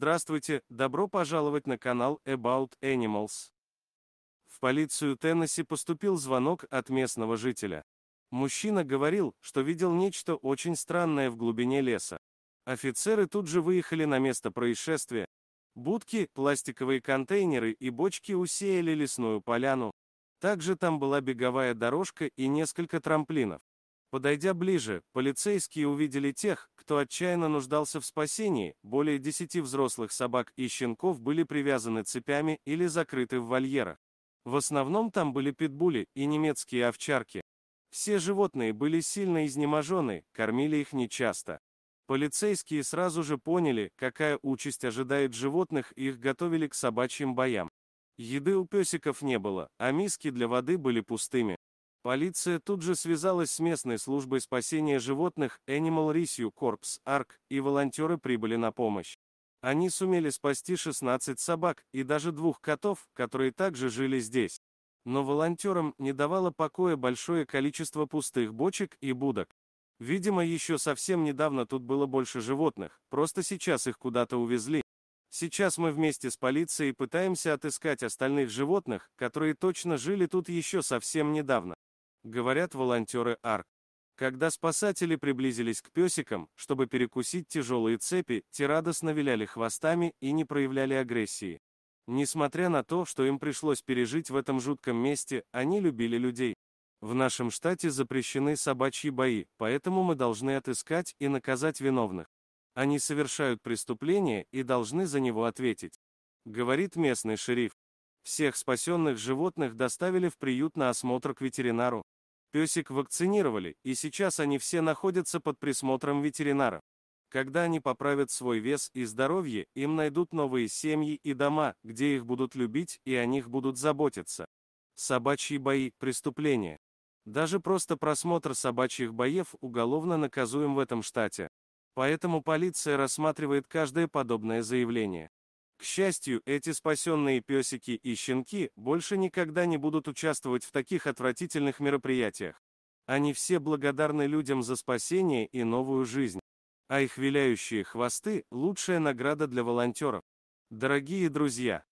Здравствуйте, добро пожаловать на канал About Animals. В полицию Теннесси поступил звонок от местного жителя. Мужчина говорил, что видел нечто очень странное в глубине леса. Офицеры тут же выехали на место происшествия. Будки, пластиковые контейнеры и бочки усеяли лесную поляну. Также там была беговая дорожка и несколько трамплинов. Подойдя ближе, полицейские увидели тех, кто отчаянно нуждался в спасении, более десяти взрослых собак и щенков были привязаны цепями или закрыты в вольерах. В основном там были питбули и немецкие овчарки. Все животные были сильно изнеможены, кормили их нечасто. Полицейские сразу же поняли, какая участь ожидает животных и их готовили к собачьим боям. Еды у песиков не было, а миски для воды были пустыми. Полиция тут же связалась с местной службой спасения животных Animal Rescue Corps ARC, и волонтеры прибыли на помощь. Они сумели спасти 16 собак и даже двух котов, которые также жили здесь. Но волонтерам не давало покоя большое количество пустых бочек и будок. Видимо, еще совсем недавно тут было больше животных, просто сейчас их куда-то увезли. Сейчас мы вместе с полицией пытаемся отыскать остальных животных, которые точно жили тут еще совсем недавно говорят волонтеры АРК. Когда спасатели приблизились к песикам, чтобы перекусить тяжелые цепи, те радостно виляли хвостами и не проявляли агрессии. Несмотря на то, что им пришлось пережить в этом жутком месте, они любили людей. В нашем штате запрещены собачьи бои, поэтому мы должны отыскать и наказать виновных. Они совершают преступление и должны за него ответить. Говорит местный шериф. Всех спасенных животных доставили в приют на осмотр к ветеринару. Песик вакцинировали, и сейчас они все находятся под присмотром ветеринара. Когда они поправят свой вес и здоровье, им найдут новые семьи и дома, где их будут любить и о них будут заботиться. Собачьи бои – преступление. Даже просто просмотр собачьих боев уголовно наказуем в этом штате. Поэтому полиция рассматривает каждое подобное заявление. К счастью, эти спасенные песики и щенки больше никогда не будут участвовать в таких отвратительных мероприятиях. Они все благодарны людям за спасение и новую жизнь. А их виляющие хвосты – лучшая награда для волонтеров. Дорогие друзья!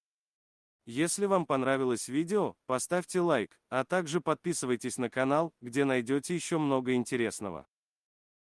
Если вам понравилось видео, поставьте лайк, а также подписывайтесь на канал, где найдете еще много интересного.